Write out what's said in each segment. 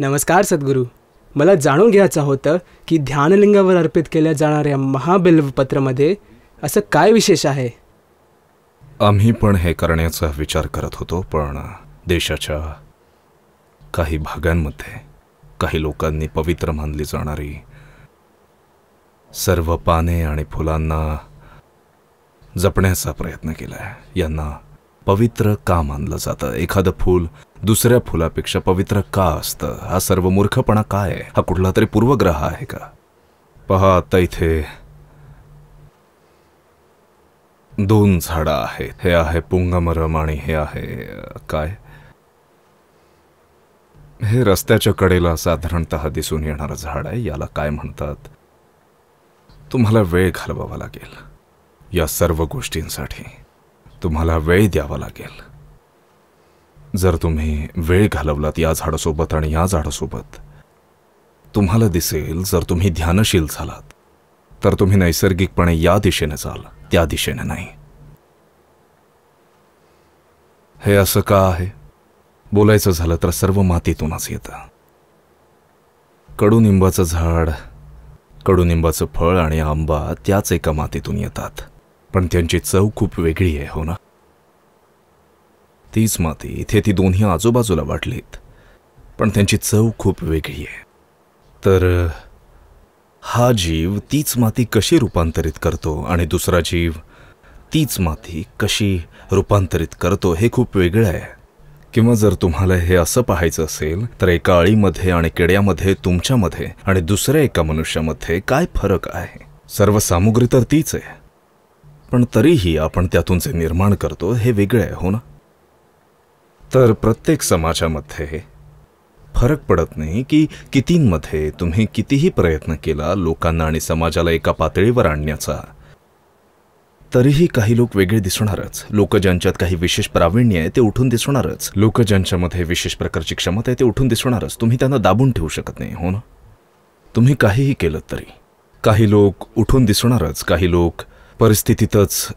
नमस्कार सद्गुरु मला जाणून घ्यायचं होतं की ध्यानलिंगावर अर्पित केल्या जाणाऱ्या महाबिल्वपत्रामध्ये असं काय विशेष आहे आम्ही पण हे करण्याचा विचार करत होतो पण देशाच्या काही भागांमध्ये काही लोकांनी पवित्र मानली जाणारी सर्व पाने आणि फुलांना जपण्याचा प्रयत्न केला आहे यांना पवित्र का मानलं जातं एखादं फूल दुसऱ्या फुलापेक्षा पवित्र का असतं हा सर्व मूर्खपणा काय आहे हा कुठला तरी पूर्वग्रह आहे का पहा आता इथे दोन झाड आहेत हे आहे पुंगमरम आणि हे आहे काय हे रस्त्याच्या कडेला साधारणत दिसून येणारं झाड आहे याला काय म्हणतात तुम्हाला वेळ घालवावा लागेल या सर्व गोष्टींसाठी तुम्हाला वेळ द्यावा लागेल जर तुम्ही वेळ घालवलात या झाडासोबत आणि या झाडासोबत तुम्हाला दिसेल जर तुम्ही ध्यानशील झालात तर तुम्ही नैसर्गिकपणे या दिशेने जाल त्या दिशेने नाही हे असं का आहे बोलायचं झालं तर सर्व मातीतूनच येतं कडुनिंबाचं झाड कडुनिंबाचं फळ आणि आंबा त्याच एका मातीतून येतात पण त्यांची चव खूप वेगळी आहे हो ना तीच माती इथे ती दोन्ही आजूबाजूला वाटलीत पण त्यांची चव खूप वेगळी आहे तर हा जीव तीच माती कशी रूपांतरित करतो आणि दुसरा जीव तीच माती कशी रूपांतरित करतो हे खूप वेगळं आहे किंवा जर तुम्हाला हे असं पाहायचं असेल तर एका अळीमध्ये आणि केड्यामध्ये तुमच्यामध्ये आणि दुसऱ्या एका मनुष्यामध्ये काय फरक आहे सर्व सामुग्री तर तीच आहे पण तरीही आपण त्यातून जे निर्माण करतो हे वेगळे आहे हो ना तर प्रत्येक समाजामध्ये फरक पडत नाही की कितींमध्ये तुम्ही कितीही प्रयत्न केला लोकांना आणि समाजाला एका पातळीवर आणण्याचा तरीही काही लोक वेगळे दिसणारच लोक ज्यांच्यात काही विशेष प्रावीण्य आहे ते उठून दिसणारच लोक ज्यांच्यामध्ये विशेष प्रकारची क्षमता आहे ते उठून दिसणारच तुम्ही त्यांना दाबून ठेवू शकत नाही हो ना तुम्ही काहीही केलं तरी काही लोक उठून दिसणारच काही लोक परिस्थितीतच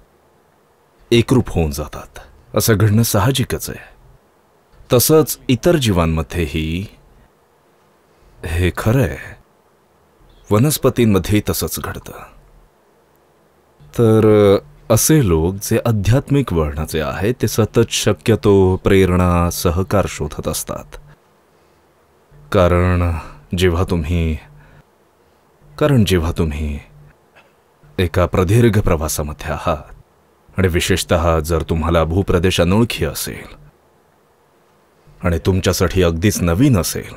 एकरूप होऊन जातात असं घडणं साहजिकच आहे तसंच इतर जीवांमध्येही हे खरं आहे वनस्पतींमध्ये तसंच घडतं तर असे लोक जे आध्यात्मिक वळणाचे आहेत ते सतत शक्यतो प्रेरणा सहकार शोधत असतात कारण जेव्हा तुम्ही कारण जेव्हा तुम्ही एका प्रदीर्घ प्रवासामध्ये आहात आणि विशेषत जर तुम्हाला भूप्रदेश अनोळखी असेल आणि तुमच्यासाठी अगदीच नवीन असेल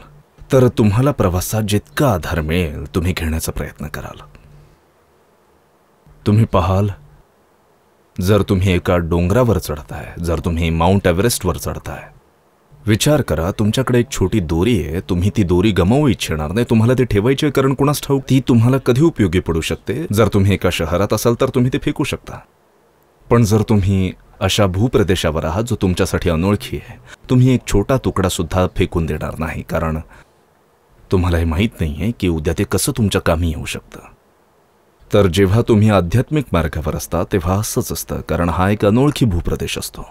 तर तुम्हाला प्रवासात जितका आधार मिळेल तुम्ही घेण्याचा प्रयत्न कराल तुम्ही पाहाल जर तुम्ही एका डोंगरावर चढताय जर तुम्ही माउंट एव्हरेस्टवर चढताय विचार करा तुमच्याकडे एक छोटी दोरी आहे तुम्ही ती दोरी गमावू इच्छिणार नाही तुम्हाला ती ठेवायची आहे कारण कुणास ठाऊक ती तुम्हाला कधी उपयोगी पडू शकते जर तुम्ही एका शहरात असाल तर तुम्ही ते फेकू शकता पण जर तुम्ही अशा भूप्रदेशावर आहात जो तुमच्यासाठी अनोळखी आहे तुम्ही एक छोटा तुकडा सुद्धा फेकून देणार नाही कारण तुम्हाला हे माहीत नाही आहे की उद्या ते कसं तुमच्या कामी येऊ शकतं तर जेव्हा तुम्ही आध्यात्मिक मार्गावर असता तेव्हा असंच असतं कारण हा एक अनोळखी भूप्रदेश असतो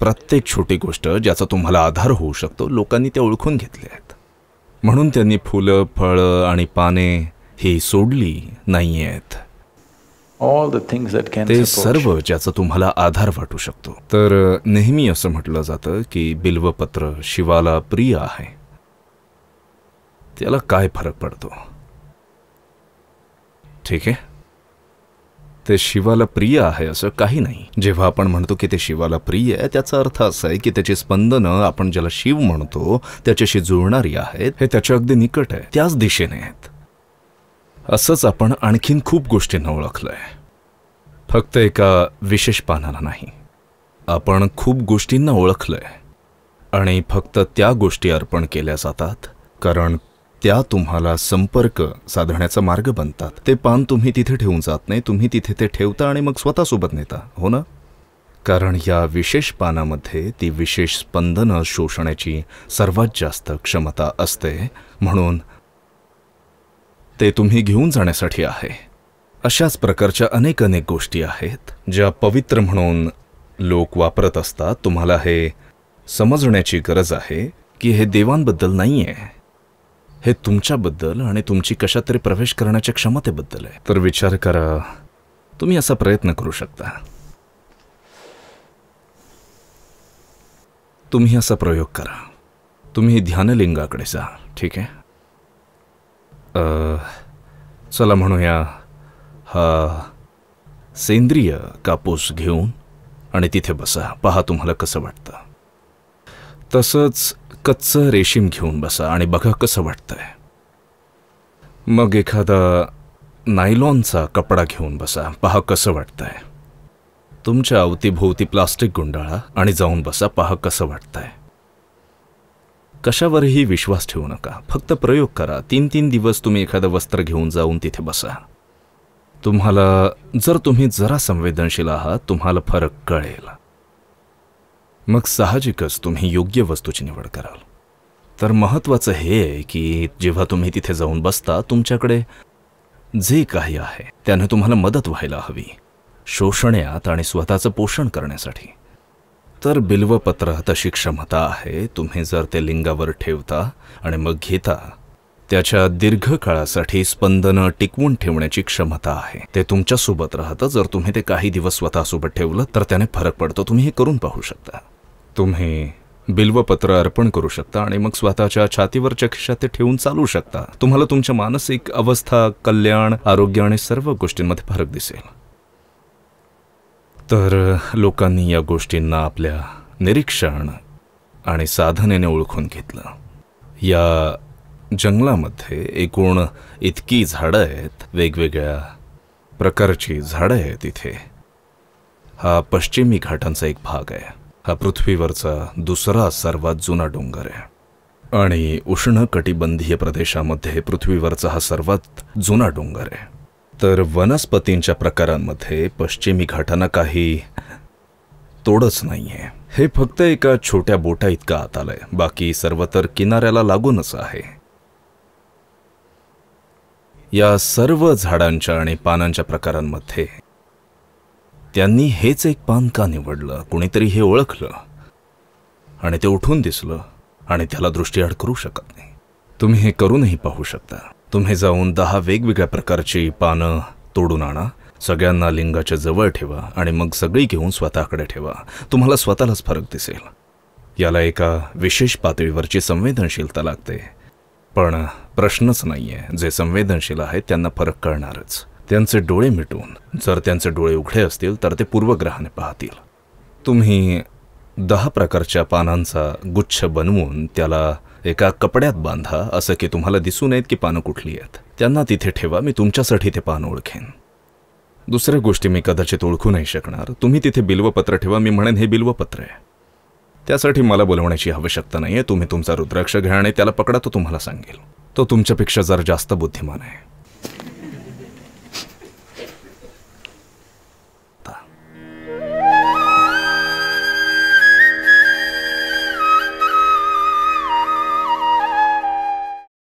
प्रत्येक छोटी गोष्ट ज्याचा तुम्हाला आधार होऊ शकतो लोकांनी त्या ओळखून घेतल्या आहेत म्हणून त्यांनी फुलं फळं आणि पाने ही सोडली नाही आहेत ते सर्व ज्याचा तुम्हाला आधार वाटू शकतो तर नेहमी असं म्हटलं जातं की बिल्वपत्र शिवाला प्रिय आहे त्याला काय फरक पडतो ठीक आहे ते शिवाला प्रिय आहे असं काही नाही जेव्हा आपण म्हणतो की ते शिवाला प्रिय आहे त्याचा अर्थ असा आहे की त्याची स्पंदनं आपण ज्याला शिव म्हणतो त्याच्याशी जुळणारी आहेत हे त्याच्या अगदी निकट आहे त्याच दिशेने आहेत असंच आपण आणखीन खूप गोष्टींना ओळखलंय फक्त एका विशेष पानाला नाही आपण खूप गोष्टींना ओळखलंय आणि फक्त त्या गोष्टी अर्पण केल्या जातात कारण त्या तुम्हाला संपर्क साधण्याचा मार्ग बनतात ते पान तुम्ही तिथे ठेवून जात नाही तुम्ही तिथे ते ठेवता आणि मग स्वतःसोबत नेता हो ना कारण या विशेष पानामध्ये ती विशेष स्पंदनं शोषण्याची सर्वात जास्त क्षमता असते म्हणून ते तुम्ही घेऊन जाण्यासाठी आहे अशाच प्रकारच्या अनेक अनेक गोष्टी आहेत ज्या पवित्र म्हणून लोक वापरत असतात तुम्हाला हे समजण्याची गरज आहे की हे देवांबद्दल नाही आहे हे तुमच्याबद्दल आणि तुमची कशात तरी प्रवेश करण्याच्या क्षमतेबद्दल आहे तर विचार करा तुम्ही असा प्रयत्न करू शकता तुम्ही असा प्रयोग करा तुम्ही ध्यानलिंगाकडे जा ठीक आहे चला म्हणूया हा सेंद्रिय कापूस घेऊन आणि तिथे बसा पहा तुम्हाला कसं वाटतं तसंच कच्चं रेशीम घेऊन बसा आणि बघा कसं वाटतंय मग एखादा नायलॉनचा कपडा घेऊन बसा पहा कसं वाटतंय तुमच्या अवतीभोवती प्लास्टिक गुंडाळा आणि जाऊन बसा पहा कसं वाटतंय कशावरही विश्वास ठेवू नका फक्त प्रयोग करा तीन तीन दिवस तुम्ही एखादं वस्त्र घेऊन जाऊन तिथे बसा तुम्हाला जर तुम्ही जरा संवेदनशील आहात तुम्हाला फरक कळेल मग साहजिकच तुम्ही योग्य वस्तूची निवड कराल तर महत्वाचं हे आहे की जेव्हा तुम्ही तिथे जाऊन बसता तुमच्याकडे जे काही आहे त्यानं तुम्हाला मदत व्हायला हवी शोषण्यात आणि स्वतःचं पोषण करण्यासाठी तर बिल्वपत्र तशी क्षमता आहे तुम्ही जर ते लिंगावर ठेवता आणि मग घेता त्याच्या दीर्घकाळासाठी स्पंदनं टिकवून ठेवण्याची क्षमता आहे ते तुमच्यासोबत राहतं जर तुम्ही ते काही दिवस स्वतःसोबत ठेवलं तर त्याने फरक पडतो तुम्ही हे करून पाहू शकता तुम्ही बिल्वपत्र अर्पण करू शकता आणि मग स्वतःच्या छातीवरच्या खिशात ते ठेवून चालू शकता तुम्हाला तुमच्या मानसिक अवस्था कल्याण आरोग्य आणि सर्व गोष्टींमध्ये फरक दिसेल तर लोकांनी या गोष्टींना आपल्या निरीक्षण आणि साधनेने ओळखून घेतलं या जंगलामध्ये एकूण इतकी झाडं आहेत वेगवेगळ्या प्रकारची झाडं आहेत इथे हा पश्चिमी घाटांचा एक भाग आहे हा पृथ्वीवरचा दुसरा सर्वात जुना डोंगर आहे आणि उष्ण कटिबंधीय प्रदेशामध्ये पृथ्वीवरचा हा सर्वात जुना डोंगर आहे तर वनस्पतींच्या प्रकारांमध्ये पश्चिमी घाटांना काही तोडच नाही आहे हे फक्त एका छोट्या बोटा इतका आत आलंय बाकी सर्व तर किनाऱ्याला लागूनच आहे या सर्व झाडांच्या आणि पानांच्या प्रकारांमध्ये त्यांनी हेच एक पान का निवडलं कुणीतरी हे ओळखलं आणि ते उठून दिसलं आणि त्याला दृष्टीआड करू शकत नाही तुम्ही हे करूनही पाहू शकता तुम्ही जाऊन दहा वेगवेगळ्या प्रकारची पानं तोडून आणा सगळ्यांना लिंगाच्या जवळ ठेवा आणि मग सगळी घेऊन स्वतःकडे ठेवा तुम्हाला स्वतःलाच फरक दिसेल याला एका विशेष पातळीवरची संवेदनशीलता लागते पण प्रश्नच नाही आहे जे संवेदनशील आहेत त्यांना फरक कळणारच त्यांचे डोळे मिटून जर त्यांचे डोळे उघडे असतील तर ते पूर्वग्रहाने पाहतील तुम्ही दहा प्रकारच्या पानांचा गुच्छ बनवून त्याला एका कपड्यात बांधा असं की तुम्हाला दिसून येत की पानं कुठली आहेत त्यांना तिथे ठेवा मी तुमच्यासाठी ते पान ओळखेन दुसऱ्या गोष्टी मी कदाचित ओळखू नाही शकणार तुम्ही तिथे बिल्वपत्र ठेवा मी म्हणेन हे बिल्वपत्र आहे त्यासाठी मला बोलवण्याची आवश्यकता नाही आहे तुम्ही तुमचा रुद्राक्ष घ्या आणि त्याला पकडा तो तुम्हाला सांगेल तो तुमच्यापेक्षा जर जास्त बुद्धिमान आहे